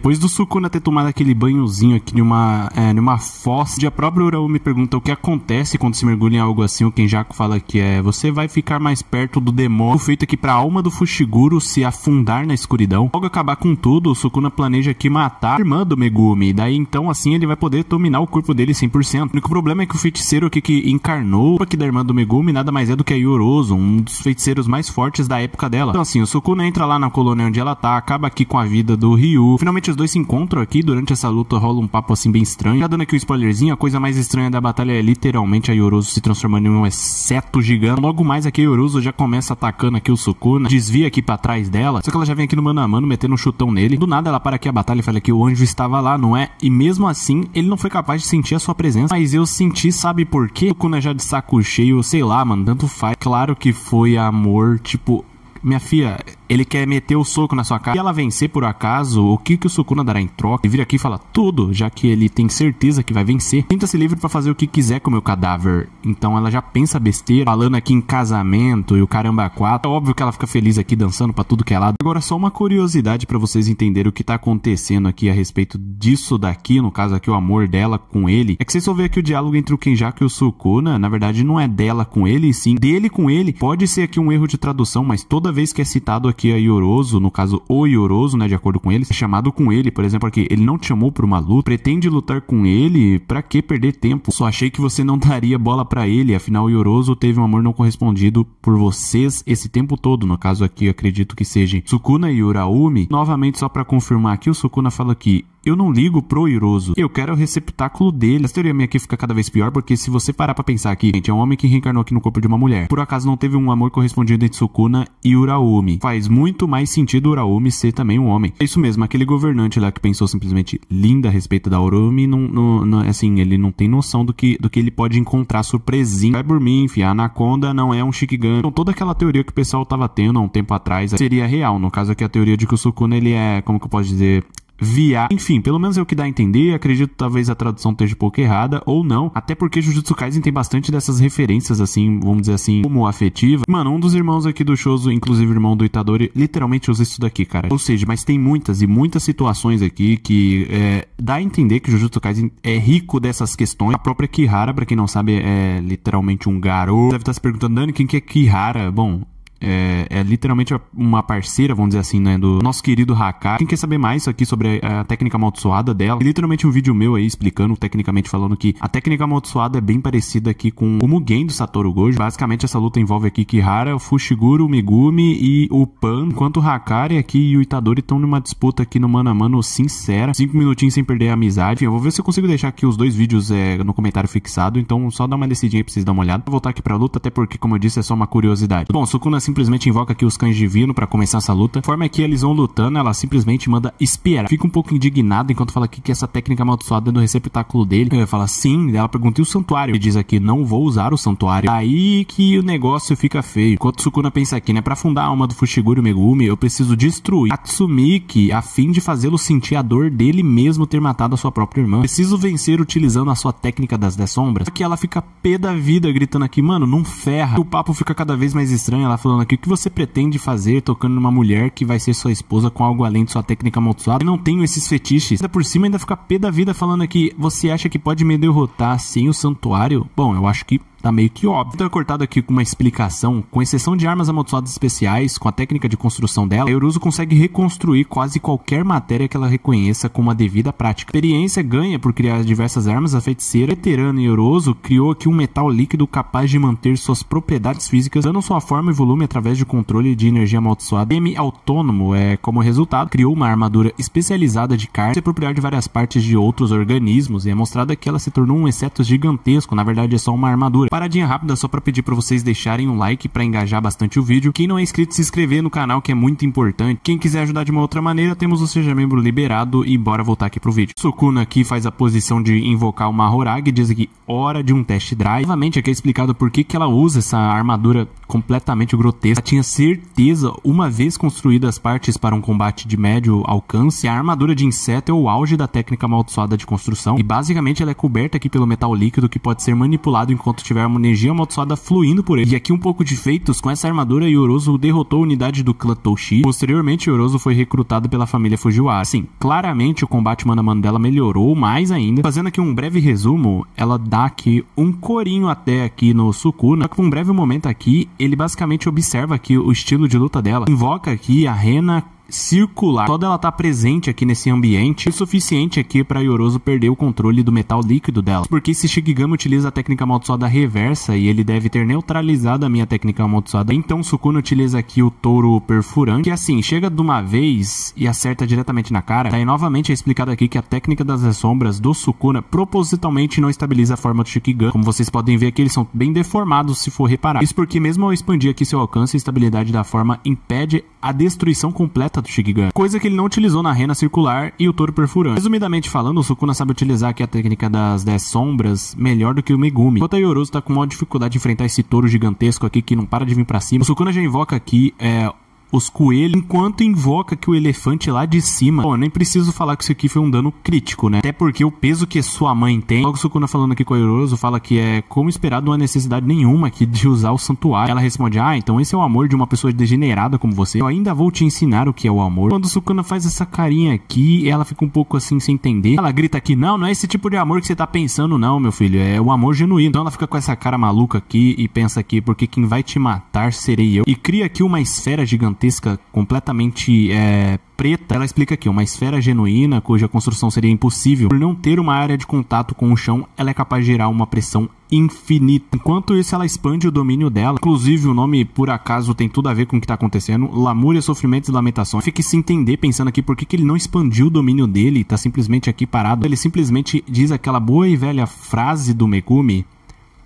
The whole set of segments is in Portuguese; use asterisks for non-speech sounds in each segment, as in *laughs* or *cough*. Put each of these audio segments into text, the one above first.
Depois do Sukuna né, ter tomado aquele banhozinho aqui numa, é, numa fossa, a própria Uraú me pergunta o que acontece quando se mergulha em algo assim. O Kenjaku fala que é: você vai ficar mais perto do demônio, feito aqui é pra alma do Fushiguro se afundar na escuridão. Logo acabar com tudo, o Sukuna planeja aqui matar a irmã do Megumi. Daí então, assim, ele vai poder dominar o corpo dele 100%. O único problema é que o feiticeiro aqui que encarnou aqui da irmã do Megumi nada mais é do que a Yorozo, um dos feiticeiros mais fortes da época dela. Então, assim, o Sukuna entra lá na colônia onde ela tá, acaba aqui com a vida do Ryu. Finalmente, Basicamente, os dois se encontram aqui. Durante essa luta rola um papo assim bem estranho. Já dando aqui o um spoilerzinho, a coisa mais estranha da batalha é literalmente a Yorozu se transformando em um exceto gigante. Logo mais aqui, a Yorozu já começa atacando aqui o Sukuna, desvia aqui para trás dela. Só que ela já vem aqui no mano a mano, metendo um chutão nele. Do nada, ela para aqui a batalha e fala que o anjo estava lá, não é? E mesmo assim, ele não foi capaz de sentir a sua presença. Mas eu senti, sabe por quê? O Sukuna já de saco cheio, sei lá, mano, tanto faz. Claro que foi amor, tipo, minha filha, ele quer meter o soco na sua cara. Se ela vencer por acaso, o que, que o Sukuna dará em troca? Ele vira aqui e fala tudo, já que ele tem certeza que vai vencer. Sinta-se livre para fazer o que quiser com o meu cadáver. Então ela já pensa besteira, falando aqui em casamento e o caramba quatro. É óbvio que ela fica feliz aqui dançando para tudo que é lado. Agora só uma curiosidade para vocês entenderem o que tá acontecendo aqui a respeito disso daqui, no caso aqui o amor dela com ele. É que vocês vão ver aqui o diálogo entre o Kenjaku e o Sukuna, na verdade não é dela com ele, sim dele com ele. Pode ser aqui um erro de tradução, mas toda vez que é citado aqui a é Ioroso no caso o Ioroso né, de acordo com ele, é chamado com ele, por exemplo, aqui, ele não te chamou pra uma luta, pretende lutar com ele, pra que perder tempo? Só achei que você não *laughs* daria bola para ele, afinal o Yoroso teve um amor não correspondido por vocês esse tempo todo, no caso aqui, acredito que seja Sukuna e Uraumi. Novamente, só para confirmar aqui, o Sukuna fala que eu não ligo pro Iroso. Eu quero é o receptáculo dele. Essa teoria minha aqui fica cada vez pior, porque se você parar para pensar aqui, gente, é um homem que reencarnou aqui no corpo de uma mulher. Por acaso não teve um amor correspondido entre Sukuna e Uraumi. Faz muito mais sentido Uraumi ser também um homem. É isso mesmo, aquele governante lá que pensou simplesmente linda a respeito da Uraumi, não, não, não, assim, ele não tem noção do que, do que ele pode encontrar surpresinho. Vai é por mim, enfim, a Anaconda não é um Shikigami. Então toda aquela teoria que o pessoal tava tendo há um tempo atrás seria real. No caso aqui a teoria de que o Sukuna ele é, como que eu posso dizer, via. Enfim, pelo menos é o que dá a entender. Acredito talvez a tradução esteja um pouco errada, ou não. Até porque Jujutsu Kaisen tem bastante dessas referências, assim, vamos dizer assim, como afetiva. Mano, um dos irmãos aqui do Shoso, inclusive irmão do Itadori, literalmente usa isso daqui, cara. Ou seja, mas tem muitas e muitas situações aqui que é, dá a entender que Jujutsu Kaisen é rico dessas questões. A própria Kihara, pra quem não sabe, é literalmente um garoto. Deve estar tá se perguntando, Dani, quem que é Kihara? Bom, é, é literalmente uma parceira, vamos dizer assim, né, do nosso querido Hakai. Quem quer saber mais aqui sobre a, a técnica amaldiçoada dela, é literalmente um vídeo meu aí explicando, tecnicamente falando que a técnica amaldiçoada é bem parecida aqui com o Mugen do Satoru Gojo. Basicamente essa luta envolve aqui Kihara, o Fushiguro, o Megumi e o Pan, enquanto o Hakari aqui e o Itadori estão numa disputa aqui no mano a mano sincera, cinco minutinhos sem perder a amizade. Enfim, eu vou ver se eu consigo deixar aqui os dois vídeos é, no comentário fixado, então só dá uma decidinha aí pra vocês dar uma olhada. Vou voltar aqui pra luta, até porque, como eu disse, é só uma curiosidade. Bom, Sukuna simplesmente invoca aqui os cães divinos para começar essa luta. Forma que eles vão lutando, ela simplesmente manda esperar. Fica um pouco indignado enquanto fala aqui que essa técnica amaldiçoada é do receptáculo dele. Ele fala sim, ela pergunta e o santuário? Ele diz aqui, não vou usar o santuário. Aí que o negócio fica feio. Enquanto Sukuna pensa aqui, né, para fundar a alma do Fushiguro Megumi, eu preciso destruir Atsumiki a fim de fazê-lo sentir a dor dele mesmo ter matado a sua própria irmã. Preciso vencer utilizando a sua técnica das 10 sombras. Que ela fica pé da vida gritando aqui, mano, não ferra. E o papo fica cada vez mais estranho, ela falando falando aqui, o que você pretende fazer tocando numa mulher que vai ser sua esposa com algo além de sua técnica amaldiçoada? Eu não tenho esses fetiches. Ainda por cima ainda fica pé da vida falando aqui, você acha que pode me derrotar sem o santuário? Bom, eu acho que tá meio que óbvio. Tá cortado aqui com uma explicação, com exceção de armas amaldiçoadas especiais, com a técnica de construção dela, a Euruso consegue reconstruir quase qualquer matéria que ela reconheça com uma devida prática. experiência ganha por criar diversas armas, a feiticeira veterana Euruso criou aqui um metal líquido capaz de manter suas propriedades físicas, dando sua forma e volume através de controle de energia amaldiçoada. M autônomo é como resultado, criou uma armadura especializada de carne, se apropriar de várias partes de outros organismos, e é mostrada que ela se tornou um inseto gigantesco, na verdade é só uma armadura. Paradinha rápida só para pedir para vocês deixarem um like para engajar bastante o vídeo. Quem não é inscrito, se inscrever no canal que é muito importante. Quem quiser ajudar de uma outra maneira, temos o Seja Membro liberado e bora voltar aqui pro vídeo. Sukuna aqui faz a posição de invocar o Mahorag, diz aqui hora de um test drive. Novamente aqui é explicado por que, que ela usa essa armadura completamente grotesca. Ela tinha certeza, uma vez construídas as partes para um combate de médio alcance, a armadura de inseto é o auge da técnica amaldiçoada de construção e basicamente ela é coberta aqui pelo metal líquido que pode ser manipulado enquanto tiver uma energia amaldiçoada fluindo por ele. E aqui um pouco de feitos, com essa armadura Yorozu derrotou a unidade do clã Toshi. Posteriormente, Yorozu foi recrutado pela família Fujiwara. Sim, claramente o combate mano a mano dela melhorou mais ainda. Fazendo aqui um breve resumo, ela dá aqui um corinho até aqui no Sukuna. Só que por um breve momento aqui, ele basicamente observa aqui o estilo de luta dela. Invoca aqui a Rena circular. Toda ela tá presente aqui nesse ambiente é suficiente aqui para Yoroso perder o controle do metal líquido dela. Porque esse Shigigami utiliza a técnica amaldiçoada reversa e ele deve ter neutralizado a minha técnica amaldiçoada. Então Sukuna utiliza aqui o touro perfurante, que assim, chega de uma vez e acerta diretamente na cara. Daí tá novamente é explicado aqui que a técnica das sombras do Sukuna propositalmente não estabiliza a forma do Shikigami. Como vocês podem ver aqui, eles são bem deformados se for reparar. Isso porque mesmo ao expandir aqui seu alcance, a estabilidade da forma impede a destruição completa do Shikigan, coisa que ele não utilizou na rena circular e o touro perfurante. Resumidamente falando, o Sukuna sabe utilizar aqui a técnica das 10 sombras melhor do que o Megumi, enquanto a Yorozu tá com maior dificuldade de enfrentar esse touro gigantesco aqui que não para de vir para cima. O Sukuna já invoca aqui é, os coelhos, enquanto invoca que o elefante lá de cima. Pô, nem preciso falar que isso aqui foi um dano crítico, né? Até porque o peso que sua mãe tem. Logo Sukuna falando aqui com o Eroso, fala que é como esperado, não há necessidade nenhuma aqui de usar o santuário. Ela responde: Ah, então esse é o amor de uma pessoa degenerada como você. Eu ainda vou te ensinar o que é o amor. Quando Sukuna faz essa carinha aqui, ela fica um pouco assim sem entender. Ela grita aqui: Não, não é esse tipo de amor que você tá pensando, não, meu filho. É o amor genuíno. Então ela fica com essa cara maluca aqui e pensa aqui: Porque quem vai te matar serei eu. E cria aqui uma esfera gigantesca gigantesca, completamente é, preta, ela explica aqui: uma esfera genuína, cuja construção seria impossível, por não ter uma área de contato com o chão, ela é capaz de gerar uma pressão infinita. Enquanto isso, ela expande o domínio dela. Inclusive, o nome, por acaso, tem tudo a ver com o que está acontecendo. Lamúria, sofrimentos e lamentações. Fique se entender pensando aqui por que, que ele não expandiu o domínio dele, está simplesmente aqui parado. Ele simplesmente diz aquela boa e velha frase do Megumi,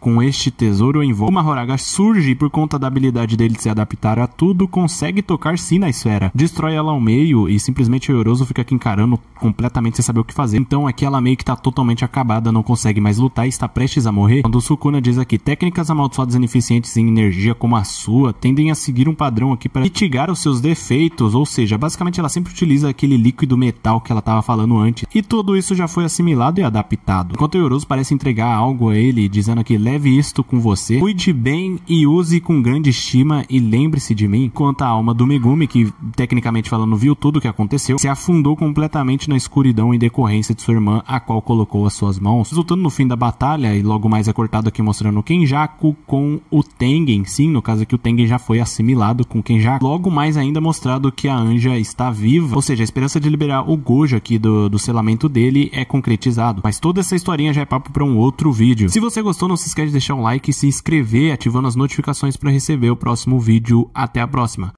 com este tesouro em voo. Mahoraga surge por conta da habilidade dele de se adaptar a tudo, consegue tocar sim na esfera. Destrói ela ao meio e simplesmente o Yoroso fica aqui encarando completamente sem saber o que fazer. Então aqui ela meio que tá totalmente acabada, não consegue mais lutar e está prestes a morrer. Quando o Sukuna diz aqui, técnicas amaldiçoadas ineficientes em energia como a sua tendem a seguir um padrão aqui para mitigar os seus defeitos, ou seja, basicamente ela sempre utiliza aquele líquido metal que ela tava falando antes. E tudo isso já foi assimilado e adaptado. Enquanto o Yoroso parece entregar algo a ele, dizendo aqui, leve isto com você, cuide bem e use com grande estima e lembre-se de mim. Quanto à alma do Megumi, que tecnicamente falando viu tudo o que aconteceu, se afundou completamente na escuridão em decorrência de sua irmã, a qual colocou as suas mãos, resultando no fim da batalha, e logo mais é cortado aqui mostrando o Kenjaku com o Tengen, sim, no caso aqui o Tengen já foi assimilado com o Kenjaku, logo mais ainda mostrado que a Anja está viva, ou seja, a esperança de liberar o Gojo aqui do, do selamento dele é concretizado, mas toda essa historinha já é papo para um outro vídeo. Se você gostou, não se esquece esquece de deixar o like e se inscrever ativando as notificações para receber o próximo vídeo. Até a próxima!